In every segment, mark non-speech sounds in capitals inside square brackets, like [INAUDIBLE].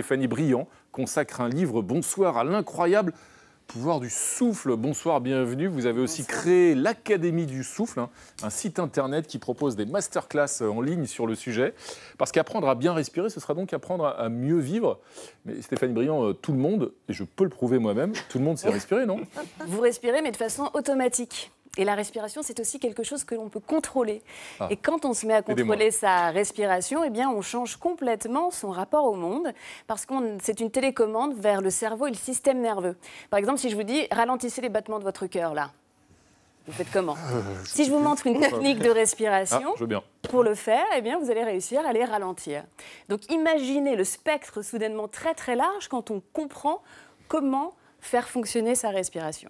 Stéphanie Briand consacre un livre Bonsoir à l'incroyable pouvoir du souffle. Bonsoir, bienvenue. Vous avez aussi créé l'Académie du souffle, hein, un site internet qui propose des masterclass euh, en ligne sur le sujet. Parce qu'apprendre à bien respirer, ce sera donc apprendre à mieux vivre. Mais Stéphanie Briand, euh, tout le monde, et je peux le prouver moi-même, tout le monde sait oh. respirer, non Vous respirez, mais de façon automatique. Et la respiration, c'est aussi quelque chose que l'on peut contrôler. Ah. Et quand on se met à contrôler sa respiration, eh bien, on change complètement son rapport au monde parce que c'est une télécommande vers le cerveau et le système nerveux. Par exemple, si je vous dis ralentissez les battements de votre cœur, là, vous faites comment euh, Si je vous montre une technique de respiration, ah, pour le faire, eh bien, vous allez réussir à les ralentir. Donc imaginez le spectre soudainement très très large quand on comprend comment faire fonctionner sa respiration.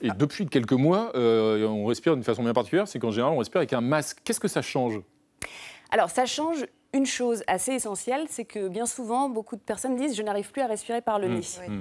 Et depuis quelques mois, euh, on respire d'une façon bien particulière, c'est qu'en général, on respire avec un masque. Qu'est-ce que ça change Alors, ça change une chose assez essentielle, c'est que bien souvent, beaucoup de personnes disent je n'arrive plus à respirer par le mmh. nez. Mmh.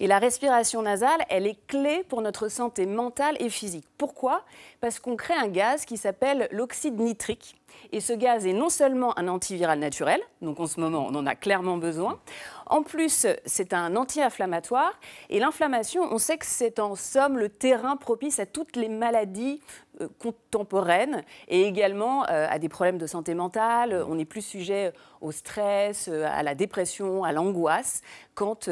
Et la respiration nasale, elle est clé pour notre santé mentale et physique. Pourquoi Parce qu'on crée un gaz qui s'appelle l'oxyde nitrique et ce gaz est non seulement un antiviral naturel, donc en ce moment on en a clairement besoin, en plus c'est un anti-inflammatoire, et l'inflammation, on sait que c'est en somme le terrain propice à toutes les maladies euh, contemporaines et également euh, à des problèmes de santé mentale. On est plus sujet au stress, euh, à la dépression, à l'angoisse, quand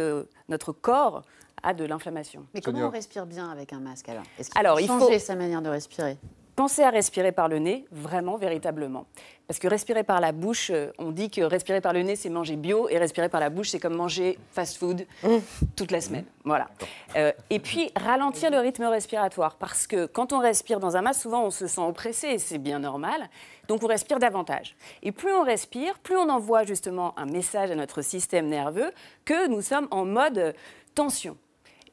notre corps a de l'inflammation. Mais comment on respire bien avec un masque alors Est-ce qu'il faut changer sa manière de respirer Pensez à respirer par le nez, vraiment, véritablement. Parce que respirer par la bouche, euh, on dit que respirer par le nez, c'est manger bio, et respirer par la bouche, c'est comme manger fast-food mmh. toute la semaine. Voilà. Euh, et puis, ralentir le rythme respiratoire, parce que quand on respire dans un masque, souvent, on se sent oppressé, et c'est bien normal. Donc, on respire davantage. Et plus on respire, plus on envoie justement un message à notre système nerveux que nous sommes en mode tension.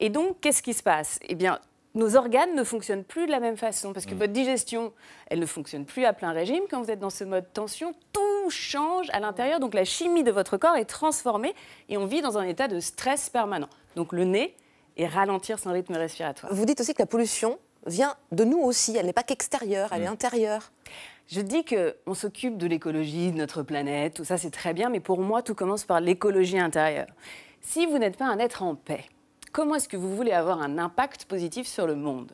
Et donc, qu'est-ce qui se passe Eh bien, nos organes ne fonctionnent plus de la même façon, parce que mm. votre digestion, elle ne fonctionne plus à plein régime. Quand vous êtes dans ce mode tension, tout change à l'intérieur, donc la chimie de votre corps est transformée et on vit dans un état de stress permanent. Donc le nez est ralentir son rythme respiratoire. Vous dites aussi que la pollution vient de nous aussi, elle n'est pas qu'extérieure, elle est mm. intérieure. Je dis qu'on s'occupe de l'écologie, de notre planète, tout ça c'est très bien, mais pour moi tout commence par l'écologie intérieure. Si vous n'êtes pas un être en paix, Comment est-ce que vous voulez avoir un impact positif sur le monde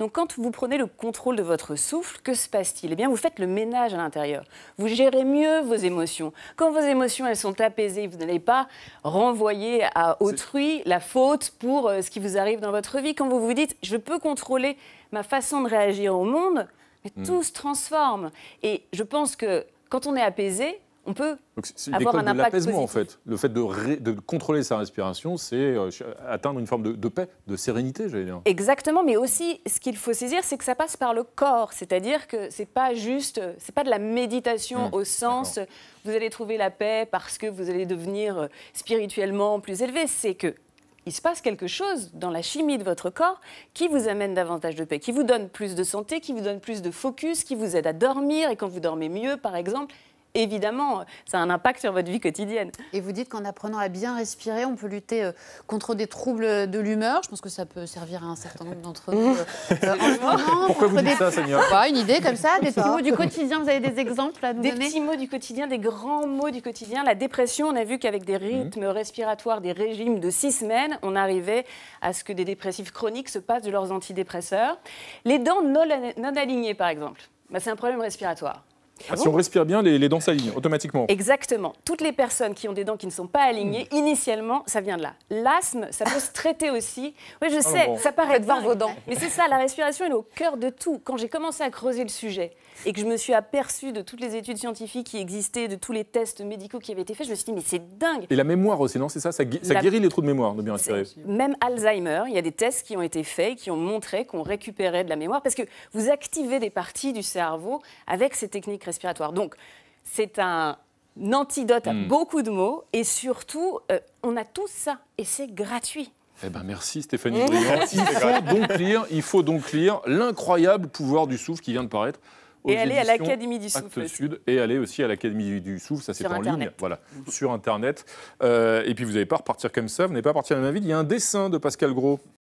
Donc quand vous prenez le contrôle de votre souffle, que se passe-t-il Eh bien, vous faites le ménage à l'intérieur. Vous gérez mieux vos émotions. Quand vos émotions, elles sont apaisées, vous n'allez pas renvoyer à autrui la faute pour euh, ce qui vous arrive dans votre vie. Quand vous vous dites, je peux contrôler ma façon de réagir au monde, hmm. tout se transforme. Et je pense que quand on est apaisé, on peut avoir un impact positif. en fait. Le fait de, de contrôler sa respiration, c'est euh, atteindre une forme de, paix, de sérénité, j'allais dire. Exactement, mais aussi, ce qu'il faut saisir, c'est que ça passe par le corps. C'est-à-dire que c'est pas juste, c'est pas de la méditation mmh, au sens vous allez trouver la paix parce que vous allez devenir euh, spirituellement plus élevé. C'est que il se passe quelque chose dans la chimie de votre corps qui vous amène davantage de paix, qui vous donne plus de santé, qui vous donne plus de focus, qui vous aide à dormir. Et quand vous dormez mieux, par exemple, évidemment, ça a un impact sur votre vie quotidienne. Et vous dites qu'en apprenant à bien respirer, on peut lutter euh, contre des troubles de l'humeur. Je pense que ça peut servir à un certain nombre d'entre vous. Euh, euh, Pourquoi vous dites ça, Seigneur Pas une idée comme ça, des petits mots du quotidien. Vous avez des exemples à nous des donner Des petits mots du quotidien, des grands mots du quotidien. La dépression, on a vu qu'avec des mhm. rythmes respiratoires, des régimes de six semaines, on arrivait à ce que des dépressifs chroniques se passent de leurs antidépresseurs. Les dents non, alignées, par exemple, bah, c'est un problème respiratoire. Ah si on respire bien, les, dents s'alignent automatiquement. Exactement. Toutes les personnes qui ont des dents qui ne sont pas alignées, hmm. initialement, ça vient de là. L'asthme, ça peut se traiter aussi. Oui, je ah sais, ça paraît de vos dents. Mais c'est ça, la respiration, est au cœur de tout. Quand j'ai commencé à creuser le sujet et que je me suis aperçue de toutes les études scientifiques qui existaient, de tous les tests médicaux qui avaient été faits, je me suis dit, mais c'est dingue. Et la mémoire aussi, non C'est ça, ça, guérit, les trous de mémoire de bien respirer. Même Alzheimer, il y a des tests qui ont été faits, qui ont montré qu'on récupérait de la mémoire parce que vous activez des parties du cerveau avec ces techniques respiratoire. Donc, c'est un antidote à hmm. beaucoup de mots et surtout, euh, on a tout ça et c'est gratuit. Eh ben merci Stéphanie [LAUGHS] Il faut donc lire, il faut donc lire l'incroyable pouvoir du souffle qui vient de paraître. Aux et aller à l'Académie du Souffle. Sud, et aller aussi à l'Académie du Souffle, ça c'est en ligne, voilà, sur Internet. Euh, et puis vous n'allez pas repartir comme ça, vous n'allez pas partir à la main vide. Il y a un dessin de Pascal Gros